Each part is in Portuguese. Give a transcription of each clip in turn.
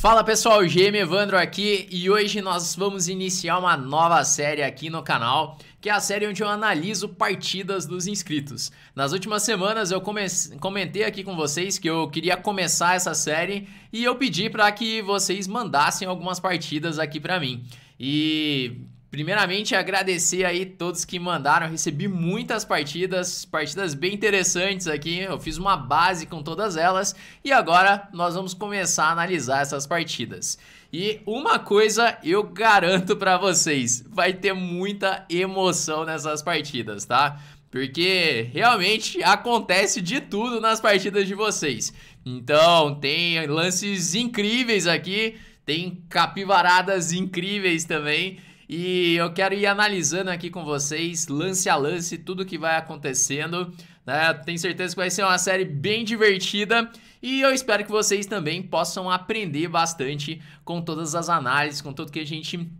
Fala pessoal, GM Evandro aqui e hoje nós vamos iniciar uma nova série aqui no canal, que é a série onde eu analiso partidas dos inscritos. Nas últimas semanas eu comentei aqui com vocês que eu queria começar essa série e eu pedi para que vocês mandassem algumas partidas aqui para mim. E Primeiramente, agradecer aí todos que mandaram. Eu recebi muitas partidas, partidas bem interessantes aqui. Eu fiz uma base com todas elas e agora nós vamos começar a analisar essas partidas. E uma coisa eu garanto para vocês, vai ter muita emoção nessas partidas, tá? Porque realmente acontece de tudo nas partidas de vocês. Então, tem lances incríveis aqui, tem capivaradas incríveis também e eu quero ir analisando aqui com vocês, lance a lance, tudo que vai acontecendo. Né? Tenho certeza que vai ser uma série bem divertida e eu espero que vocês também possam aprender bastante com todas as análises, com tudo que a gente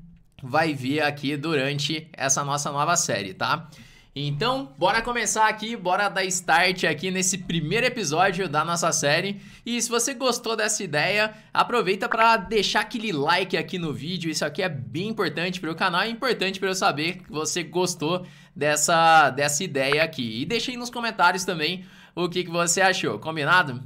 vai ver aqui durante essa nossa nova série, tá? Então, bora começar aqui, bora dar start aqui nesse primeiro episódio da nossa série. E se você gostou dessa ideia, aproveita para deixar aquele like aqui no vídeo. Isso aqui é bem importante para o canal, é importante para eu saber que você gostou dessa, dessa ideia aqui. E deixa aí nos comentários também o que, que você achou, combinado?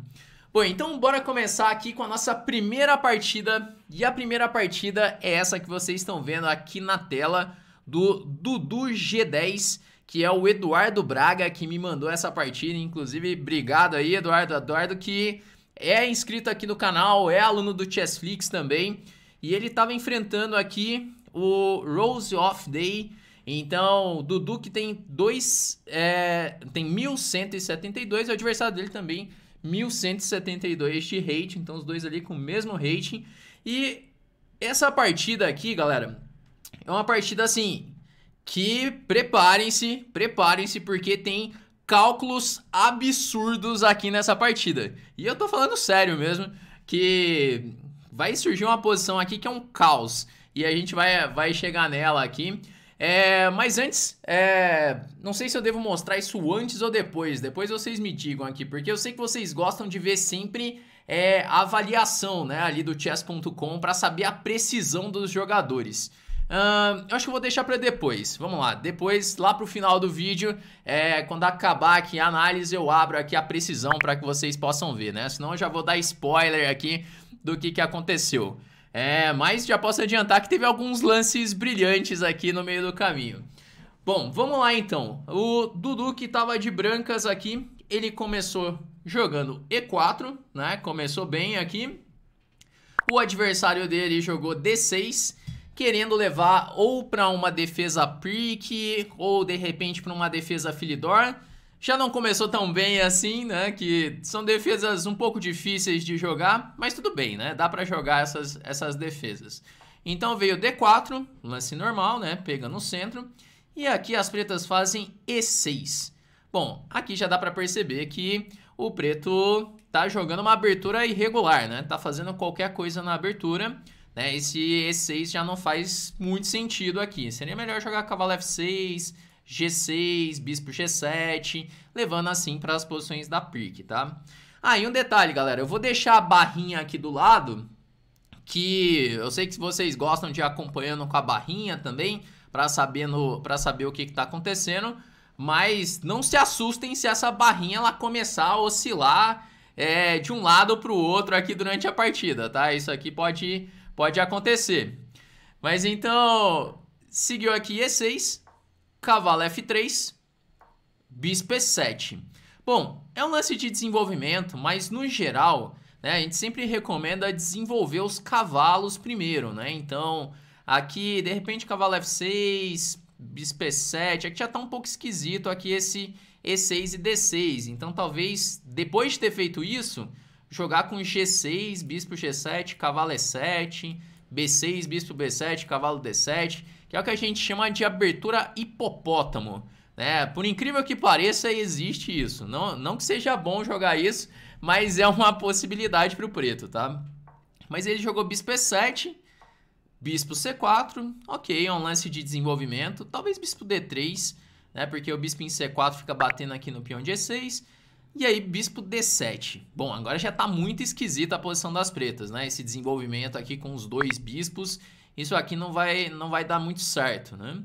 Bom, então bora começar aqui com a nossa primeira partida. E a primeira partida é essa que vocês estão vendo aqui na tela do Dudu G10 que é o Eduardo Braga, que me mandou essa partida. Inclusive, obrigado aí, Eduardo. Eduardo, que é inscrito aqui no canal, é aluno do Chessflix também. E ele estava enfrentando aqui o Rose of Day. Então, Dudu que tem dois, é, tem 1172, o adversário dele também 1172 de rating, então os dois ali com o mesmo rating. E essa partida aqui, galera, é uma partida assim, que preparem-se, preparem-se porque tem cálculos absurdos aqui nessa partida. E eu tô falando sério mesmo que vai surgir uma posição aqui que é um caos e a gente vai, vai chegar nela aqui. É, mas antes, é, não sei se eu devo mostrar isso antes ou depois. Depois vocês me digam aqui, porque eu sei que vocês gostam de ver sempre é, a avaliação né, ali do chess.com para saber a precisão dos jogadores. Uh, eu acho que eu vou deixar para depois. Vamos lá. Depois, lá pro final do vídeo, é, quando acabar aqui a análise, eu abro aqui a precisão para que vocês possam ver, né? Senão eu já vou dar spoiler aqui do que, que aconteceu. É, mas já posso adiantar que teve alguns lances brilhantes aqui no meio do caminho. Bom, vamos lá então. O Dudu que tava de brancas aqui, ele começou jogando E4, né? Começou bem aqui. O adversário dele jogou D6 querendo levar ou para uma defesa prick ou de repente para uma defesa filidor. Já não começou tão bem assim, né? Que são defesas um pouco difíceis de jogar, mas tudo bem, né? Dá para jogar essas, essas defesas. Então veio D4, lance normal, né? Pega no centro. E aqui as pretas fazem E6. Bom, aqui já dá para perceber que o preto tá jogando uma abertura irregular, né? Tá fazendo qualquer coisa na abertura. Né? Esse E6 já não faz muito sentido aqui. Seria melhor jogar cavalo F6, G6, bispo G7, levando assim para as posições da pique, tá? Ah, um detalhe, galera, eu vou deixar a barrinha aqui do lado, que eu sei que vocês gostam de ir acompanhando com a barrinha também, para saber, no, saber o que está acontecendo, mas não se assustem se essa barrinha ela começar a oscilar é, de um lado para o outro aqui durante a partida, tá? Isso aqui pode Pode acontecer. Mas então, seguiu aqui E6, cavalo F3, bispo E7. Bom, é um lance de desenvolvimento, mas no geral, né, a gente sempre recomenda desenvolver os cavalos primeiro, né? Então, aqui, de repente, cavalo F6, bispo E7, aqui já tá um pouco esquisito aqui esse E6 e D6. Então, talvez, depois de ter feito isso, jogar com G6, bispo G7, cavalo E7, B6, bispo B7, cavalo D7, que é o que a gente chama de abertura hipopótamo. Né? Por incrível que pareça, existe isso. Não, não que seja bom jogar isso, mas é uma possibilidade para o preto, tá? Mas ele jogou bispo E7, bispo C4, ok, é um lance de desenvolvimento. Talvez bispo D3, né? Porque o bispo em C4 fica batendo aqui no peão de E6. E aí, bispo D7. Bom, agora já tá muito esquisita a posição das pretas, né? Esse desenvolvimento aqui com os dois bispos. Isso aqui não vai, não vai dar muito certo, né?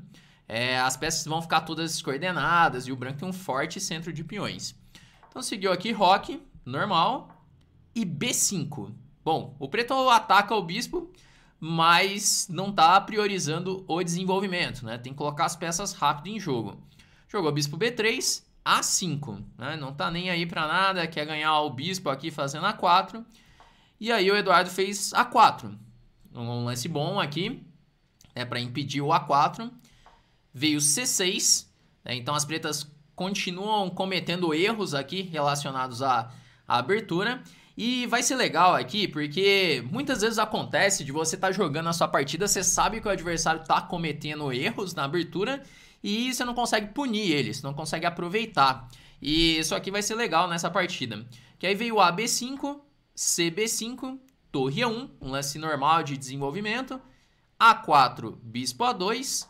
É, as peças vão ficar todas descoordenadas e o branco tem um forte centro de peões. Então seguiu aqui rock, normal, e B5. Bom, o preto ataca o bispo, mas não tá priorizando o desenvolvimento, né? Tem que colocar as peças rápido em jogo. Jogou bispo B3, a5, né? Não tá nem aí para nada, quer ganhar o bispo aqui fazendo A4. E aí o Eduardo fez A4. Um lance bom aqui, né, para impedir o A4. Veio C6, né? Então as pretas continuam cometendo erros aqui relacionados à, à abertura. E vai ser legal aqui, porque muitas vezes acontece de você estar tá jogando a sua partida, você sabe que o adversário está cometendo erros na abertura e você não consegue punir eles, não consegue aproveitar. E isso aqui vai ser legal nessa partida. Que aí veio AB5, CB5, torre A1, um lance normal de desenvolvimento, A4, bispo A2,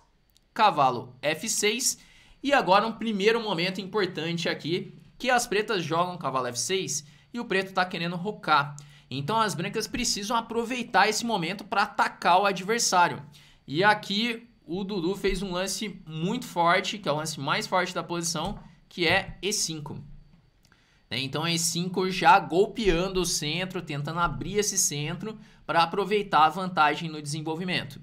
cavalo F6, e agora um primeiro momento importante aqui, que as pretas jogam cavalo F6 e o preto está querendo rocar. Então as brancas precisam aproveitar esse momento para atacar o adversário. E aqui o Dudu fez um lance muito forte, que é o lance mais forte da posição, que é E5. Né, então E5 já golpeando o centro, tentando abrir esse centro para aproveitar a vantagem no desenvolvimento.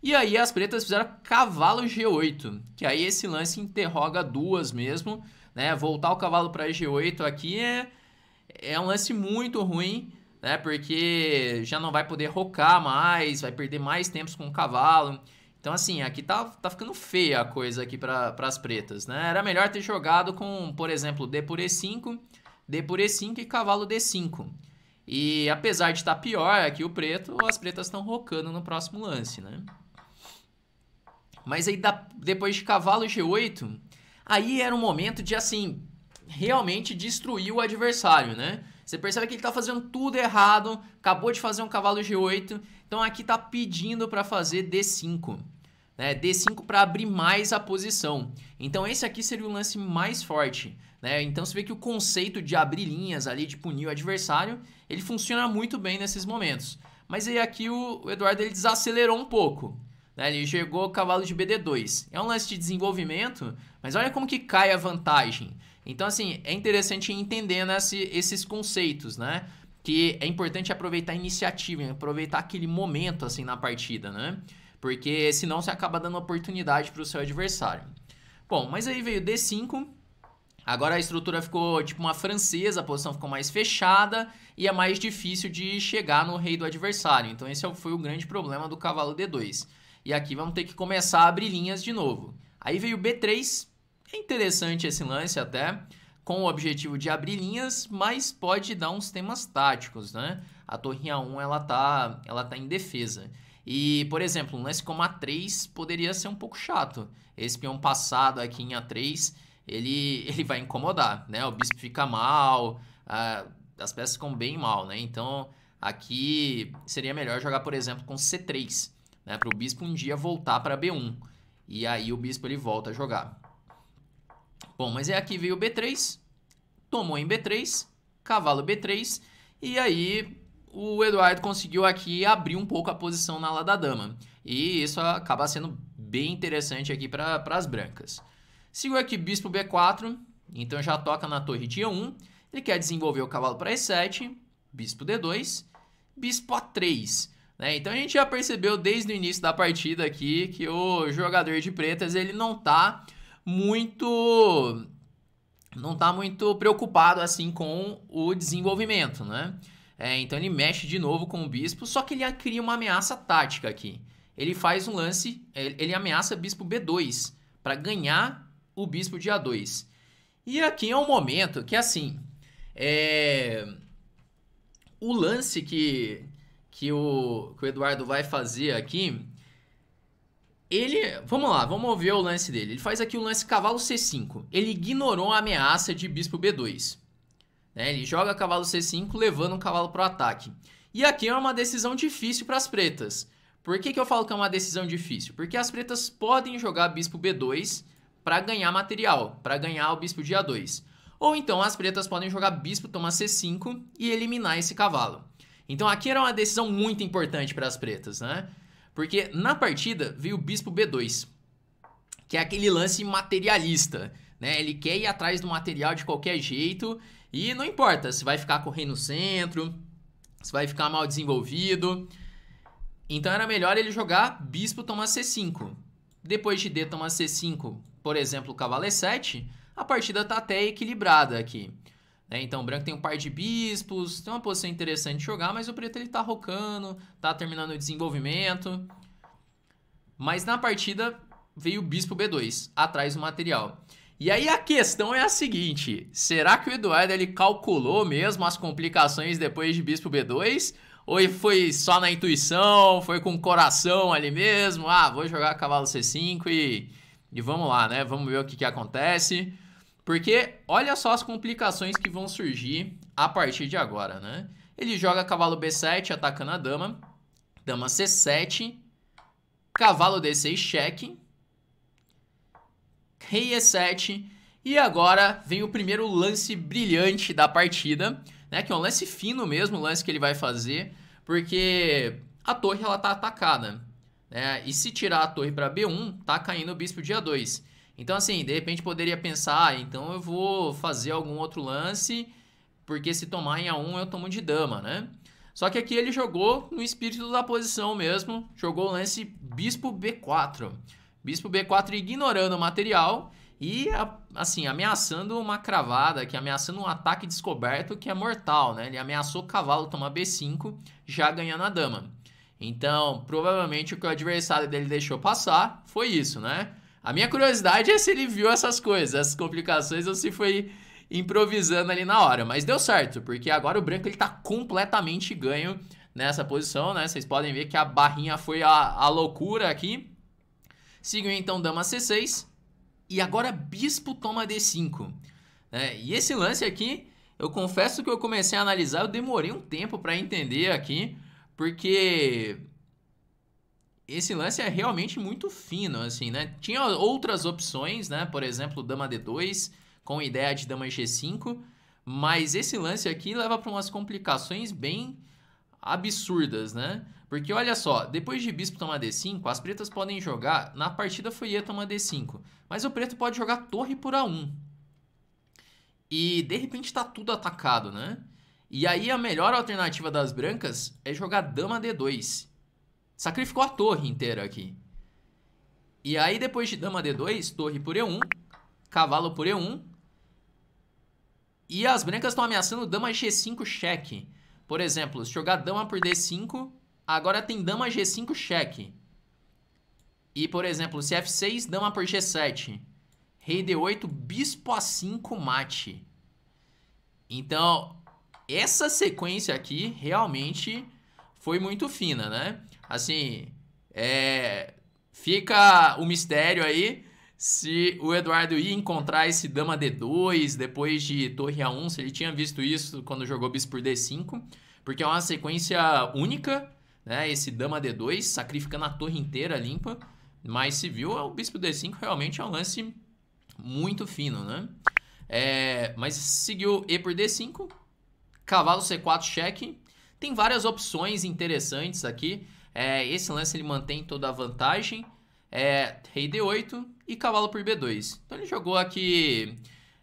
E aí as pretas fizeram cavalo G8, que aí esse lance interroga duas mesmo, né? Voltar o cavalo para G8 aqui é, é um lance muito ruim, né? Porque já não vai poder rocar mais, vai perder mais tempos com o cavalo. Então, assim, aqui tá, tá ficando feia a coisa aqui para as pretas, né? Era melhor ter jogado com, por exemplo, D por E5, D por E5 e cavalo D5. E apesar de estar tá pior aqui o preto, as pretas estão rocando no próximo lance, né? Mas aí da, depois de cavalo G8, aí era um momento de, assim, realmente destruir o adversário, né? Você percebe que ele tá fazendo tudo errado, acabou de fazer um cavalo G8, então aqui tá pedindo para fazer D5 né? D5 para abrir mais a posição. Então esse aqui seria o lance mais forte, né? Então você vê que o conceito de abrir linhas ali, de punir o adversário, ele funciona muito bem nesses momentos. Mas aí aqui o, Eduardo ele desacelerou um pouco, né? Ele chegou cavalo de BD2. É um lance de desenvolvimento, mas olha como que cai a vantagem. Então assim, é interessante ir entendendo né, esse, esses conceitos, né? Que é importante aproveitar a iniciativa, aproveitar aquele momento assim na partida, né? porque senão você acaba dando oportunidade para o seu adversário. Bom, mas aí veio D5, agora a estrutura ficou tipo uma francesa, a posição ficou mais fechada e é mais difícil de chegar no rei do adversário. Então esse foi o grande problema do cavalo D2. E aqui vamos ter que começar a abrir linhas de novo. Aí veio B3, é interessante esse lance até, com o objetivo de abrir linhas, mas pode dar uns temas táticos, né? A torre A1 ela tá, ela tá em defesa. E, por exemplo, um lance como A3 poderia ser um pouco chato. Esse peão passado aqui em A3, ele, ele vai incomodar, né? O bispo fica mal, a, as peças ficam bem mal, né? Então, aqui seria melhor jogar, por exemplo, com C3, né? Para o bispo um dia voltar para B1. E aí o bispo ele volta a jogar. Bom, mas é aqui veio o B3, tomou em B3, cavalo B3, e aí o Eduardo conseguiu aqui abrir um pouco a posição na ala da dama. E isso acaba sendo bem interessante aqui para as brancas. Sigo aqui bispo b4, então já toca na torre de e1. Ele quer desenvolver o cavalo para e7, bispo d2, bispo a3. Né? Então a gente já percebeu desde o início da partida aqui que o jogador de pretas ele não está muito não tá muito preocupado assim com o desenvolvimento, né? É, então ele mexe de novo com o bispo, só que ele cria uma ameaça tática aqui. Ele faz um lance, é, ele ameaça bispo B2 para ganhar o bispo de A2. E aqui é um momento que assim, é... o lance que que o, que o Eduardo vai fazer aqui, ele, vamos lá, vamos ver o lance dele. Ele faz aqui o lance cavalo C5. Ele ignorou a ameaça de bispo B2. Né? Ele joga cavalo C5, levando um cavalo para o ataque. E aqui é uma decisão difícil para as pretas. Por que, que eu falo que é uma decisão difícil? Porque as pretas podem jogar bispo B2 para ganhar material, para ganhar o bispo de A2. Ou então as pretas podem jogar bispo toma C5 e eliminar esse cavalo. Então aqui era uma decisão muito importante para as pretas, né? Porque na partida veio o bispo B2, que é aquele lance materialista, né? Ele quer ir atrás do material de qualquer jeito e não importa se vai ficar correndo no centro, se vai ficar mal desenvolvido. Então era melhor ele jogar bispo tomar c5. Depois de d tomar c5, por exemplo, cavalo é e7, a partida está até equilibrada aqui. Né? Então o branco tem um par de bispos, tem uma posição interessante de jogar, mas o preto ele tá rocando, tá terminando o desenvolvimento. Mas na partida veio o bispo b2, atrás do material. E aí a questão é a seguinte: será que o Eduardo ele calculou mesmo as complicações depois de Bispo B2? Ou foi só na intuição, foi com o coração ali mesmo? Ah, vou jogar cavalo C5 e, e vamos lá, né? Vamos ver o que, que acontece. Porque olha só as complicações que vão surgir a partir de agora, né? Ele joga cavalo B7, atacando a dama. Dama C7. Cavalo D6, cheque rei e7. E agora vem o primeiro lance brilhante da partida, né? Que é um lance fino mesmo, o lance que ele vai fazer, porque a torre ela tá atacada, né? E se tirar a torre para B1, tá caindo o bispo de A2. Então assim, de repente poderia pensar, ah, então eu vou fazer algum outro lance, porque se tomar em A1 eu tomo de dama, né? Só que aqui ele jogou no espírito da posição mesmo, jogou o lance bispo B4. Bispo B4 ignorando o material e, assim, ameaçando uma cravada, que ameaçando um ataque descoberto que é mortal, né? Ele ameaçou o cavalo tomar B5, já ganhando a dama. Então, provavelmente o que o adversário dele deixou passar foi isso, né? A minha curiosidade é se ele viu essas coisas, essas complicações, ou se foi improvisando ali na hora. Mas deu certo, porque agora o branco ele tá completamente ganho nessa posição, né? Vocês podem ver que a barrinha foi a, a loucura aqui. Seguiu então dama C6. E agora bispo toma D5. É, e esse lance aqui, eu confesso que eu comecei a analisar, eu demorei um tempo para entender aqui, porque esse lance é realmente muito fino, assim, né? Tinha outras opções, né? Por exemplo, dama D2 com ideia de dama G5, mas esse lance aqui leva para umas complicações bem absurdas, né? Porque olha só, depois de bispo tomar d5, as pretas podem jogar, na partida foi E tomar d5, mas o preto pode jogar torre por a1. E de repente está tudo atacado, né? E aí a melhor alternativa das brancas é jogar dama d2. Sacrificou a torre inteira aqui. E aí depois de dama d2, torre por e1, cavalo por e1. E as brancas estão ameaçando dama g5 cheque. Por exemplo, se jogar dama por d5, Agora tem dama G5 cheque. E, por exemplo, se F6, dama por G7. Rei D8, bispo A5 mate. Então, essa sequência aqui realmente foi muito fina, né? Assim, é... fica o mistério aí se o Eduardo ia encontrar esse dama D2 depois de torre A1, se ele tinha visto isso quando jogou bispo por D5, porque é uma sequência única né? Esse dama D2, sacrificando a torre inteira limpa. Mas se viu, é o bispo D5 realmente é um lance muito fino, né? É, mas seguiu E por D5, cavalo C4 cheque. Tem várias opções interessantes aqui. É, esse lance ele mantém toda a vantagem. É, rei D8 e cavalo por B2. Então ele jogou aqui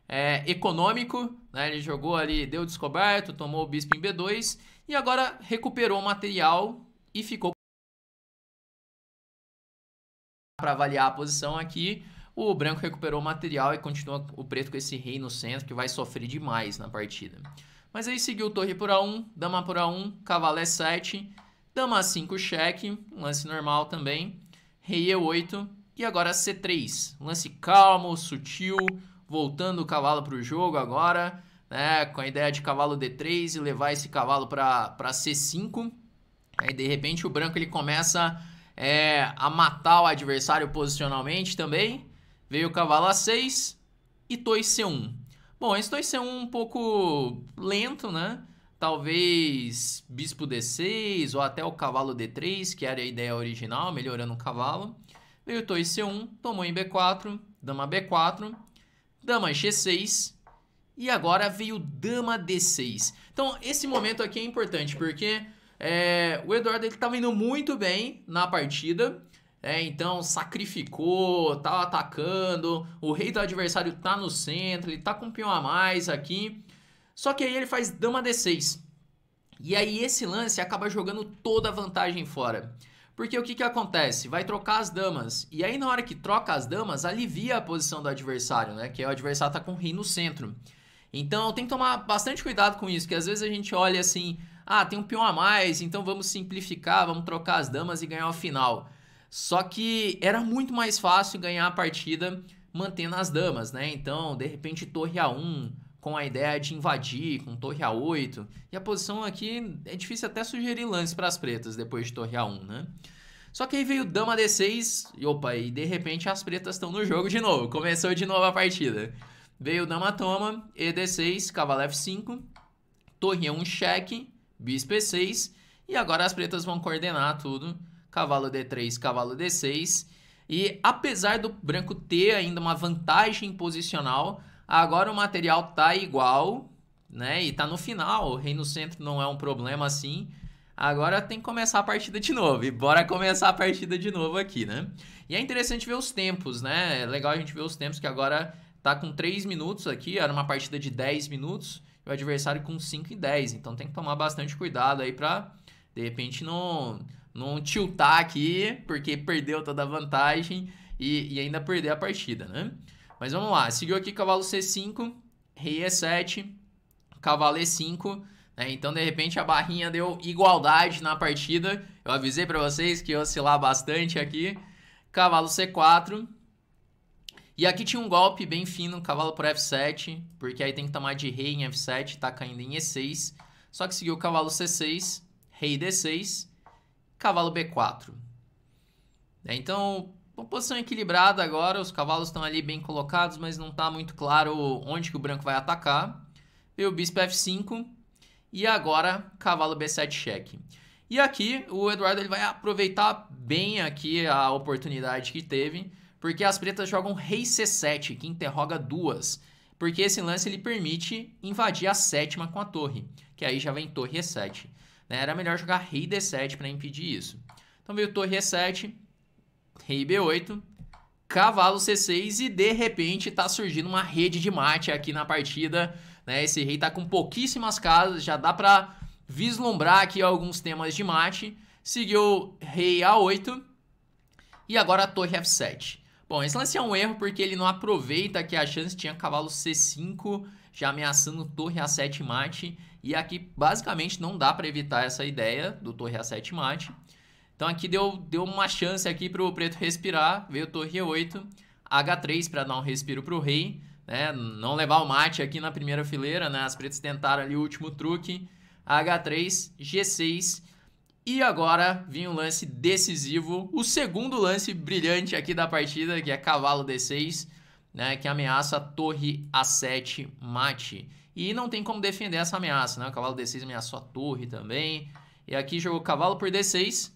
é, econômico, né? ele jogou ali, deu descoberto, tomou o bispo em B2 e agora recuperou o material e ficou para avaliar a posição aqui. O branco recuperou o material e continua o preto com esse rei no centro, que vai sofrer demais na partida. Mas aí seguiu torre por A1, dama por A1, cavalo é E7, dama A5 cheque, lance normal também, rei E8 é e agora C3. lance calmo, sutil, voltando o cavalo para o jogo agora, né, com a ideia de cavalo D3 e levar esse cavalo para C5. E de repente o branco ele começa é, a matar o adversário posicionalmente também. Veio o cavalo A6 e 2C1. Bom, esse 2C1 um pouco lento, né? Talvez bispo D6 ou até o cavalo D3, que era a ideia original, melhorando o cavalo. Veio o 2C1, tomou em B4, dama B4, dama G6 e agora veio dama D6. Então, esse momento aqui é importante porque é, o Eduardo ele estava indo muito bem na partida. É, então sacrificou, tá atacando, o rei do adversário tá no centro, ele tá com um peão a mais aqui. Só que aí ele faz dama d6. E aí esse lance acaba jogando toda a vantagem fora. Porque o que, que acontece? Vai trocar as damas. E aí na hora que troca as damas, alivia a posição do adversário, né? Que o adversário tá com o rei no centro. Então tem que tomar bastante cuidado com isso, que às vezes a gente olha assim, ah, tem um peão a mais, então vamos simplificar, vamos trocar as damas e ganhar o final. Só que era muito mais fácil ganhar a partida mantendo as damas, né? Então, de repente, torre A1, com a ideia de invadir, com torre A8. E a posição aqui é difícil até sugerir lances para as pretas depois de torre A1, né? Só que aí veio dama D6, e opa, e de repente as pretas estão no jogo de novo, começou de novo a partida. Veio dama toma, ED6, cavalo F5, torre é um cheque, bispo E6. E agora as pretas vão coordenar tudo. Cavalo D3, cavalo D6. E apesar do branco ter ainda uma vantagem posicional, agora o material tá igual, né? E tá no final, o rei no centro não é um problema assim. Agora tem que começar a partida de novo. E bora começar a partida de novo aqui, né? E é interessante ver os tempos, né? É legal a gente ver os tempos que agora tá com 3 minutos aqui, era uma partida de 10 minutos, e o adversário com 5 e 10. Então tem que tomar bastante cuidado aí para de repente não não tiltar aqui, porque perdeu toda a vantagem e, e ainda perder a partida, né? Mas vamos lá, seguiu aqui cavalo C5, rei E7, cavalo E5, né? Então, de repente, a barrinha deu igualdade na partida. Eu avisei para vocês que ia oscilar bastante aqui. Cavalo C4, e aqui tinha um golpe bem fino, cavalo por F7, porque aí tem que tomar de rei em F7, tá caindo em E6. Só que seguiu o cavalo C6, rei D6, cavalo B4. É, então, uma posição equilibrada agora, os cavalos estão ali bem colocados, mas não está muito claro onde que o branco vai atacar. Veio o bispo F5 e agora cavalo B7 cheque. E aqui o Eduardo ele vai aproveitar bem aqui a oportunidade que teve porque as pretas jogam rei c7, que interroga duas. Porque esse lance ele permite invadir a sétima com a torre, que aí já vem torre e7. Né? Era melhor jogar rei d7 para impedir isso. Então veio torre e7, rei b8, cavalo c6 e de repente está surgindo uma rede de mate aqui na partida. Né? Esse rei está com pouquíssimas casas, já dá para vislumbrar aqui alguns temas de mate. Seguiu rei a8 e agora torre f7. Bom, esse lance é um erro porque ele não aproveita que a chance tinha cavalo C5 já ameaçando torre A7 mate. E aqui basicamente não dá para evitar essa ideia do torre A7 mate. Então aqui deu, deu uma chance aqui para o preto respirar. Veio torre E8, H3 para dar um respiro para o rei. Né? Não levar o mate aqui na primeira fileira. Né? As pretas tentaram ali o último truque. H3, G6 e agora vinha um lance decisivo, o segundo lance brilhante aqui da partida, que é cavalo D6, né, que ameaça a torre A7 mate. E não tem como defender essa ameaça, né? O cavalo D6 ameaçou a torre também. E aqui jogou cavalo por D6,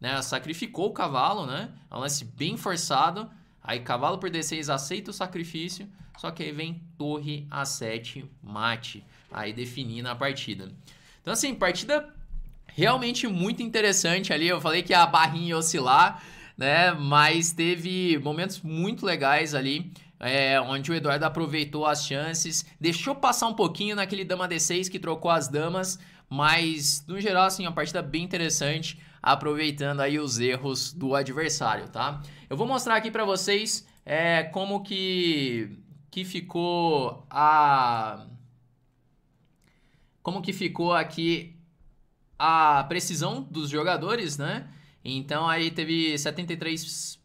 né? Sacrificou o cavalo, né? É um lance bem forçado. Aí cavalo por D6 aceita o sacrifício, só que aí vem torre A7 mate, aí definindo a partida. Então assim, partida realmente muito interessante ali. Eu falei que a barrinha ia oscilar, né? Mas teve momentos muito legais ali. É, onde o Eduardo aproveitou as chances, deixou passar um pouquinho naquele dama D6 que trocou as damas, mas no geral, assim, uma partida bem interessante, aproveitando aí os erros do adversário, tá? Eu vou mostrar aqui para vocês é, como que, que ficou a... Como que ficou aqui a precisão dos jogadores, né? Então aí teve 73%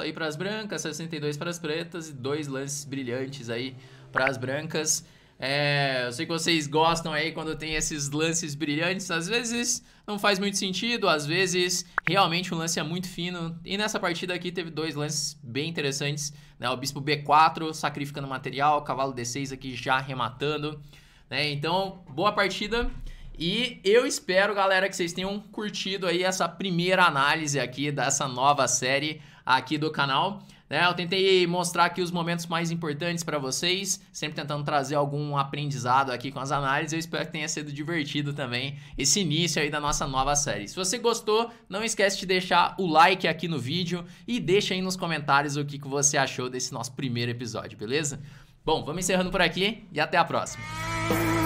aí para as brancas, 62 para as pretas e dois lances brilhantes aí para as brancas. É, eu sei que vocês gostam aí quando tem esses lances brilhantes. Às vezes não faz muito sentido, às vezes realmente o um lance é muito fino. E nessa partida aqui teve dois lances bem interessantes. Né? O bispo B4 sacrificando material, o cavalo D6 aqui já rematando. Né? Então, boa partida. E eu espero, galera, que vocês tenham curtido aí essa primeira análise aqui dessa nova série aqui do canal. Né? eu tentei mostrar aqui os momentos mais importantes para vocês, sempre tentando trazer algum aprendizado aqui com as análises. Eu espero que tenha sido divertido também esse início aí da nossa nova série. Se você gostou, não esquece de deixar o like aqui no vídeo e deixa aí nos comentários o que, que você achou desse nosso primeiro episódio, beleza? Bom, vamos encerrando por aqui e até a próxima.